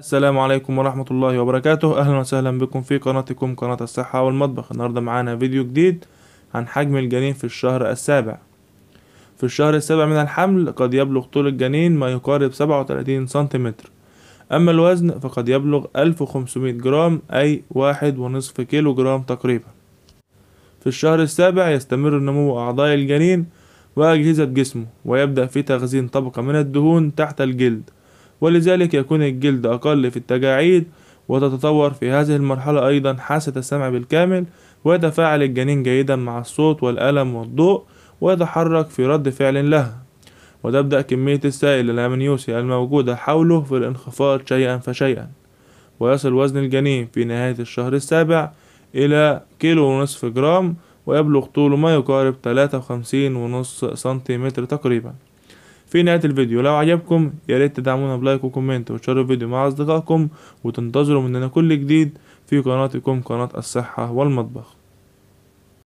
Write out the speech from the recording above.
السلام عليكم ورحمة الله وبركاته أهلا وسهلا بكم في قناتكم قناة الصحة والمطبخ النهاردة معانا فيديو جديد عن حجم الجنين في الشهر السابع في الشهر السابع من الحمل قد يبلغ طول الجنين ما يقارب 37 سنتيمتر أما الوزن فقد يبلغ 1500 جرام أي واحد ونصف كيلو جرام تقريبا في الشهر السابع يستمر نمو أعضاء الجنين وأجهزة جسمه ويبدأ في تخزين طبقة من الدهون تحت الجلد ولذلك يكون الجلد أقل في التجاعيد وتتطور في هذه المرحلة أيضا حاسة السمع بالكامل ويتفاعل الجنين جيدا مع الصوت والألم والضوء ويتحرك في رد فعل لها وتبدأ كمية السائل الأمنيوسي الموجودة حوله في الانخفاض شيئا فشيئا ويصل وزن الجنين في نهاية الشهر السابع إلى كيلو ونصف جرام ويبلغ طوله ما يقارب 53.5 سنتيمتر تقريباً في نهاية الفيديو لو عجبكم يا ريت تدعمونا بلايك وكومنت وتشاركوا الفيديو مع أصدقائكم وتنتظروا مننا كل جديد في قناتكم قناة الصحة والمطبخ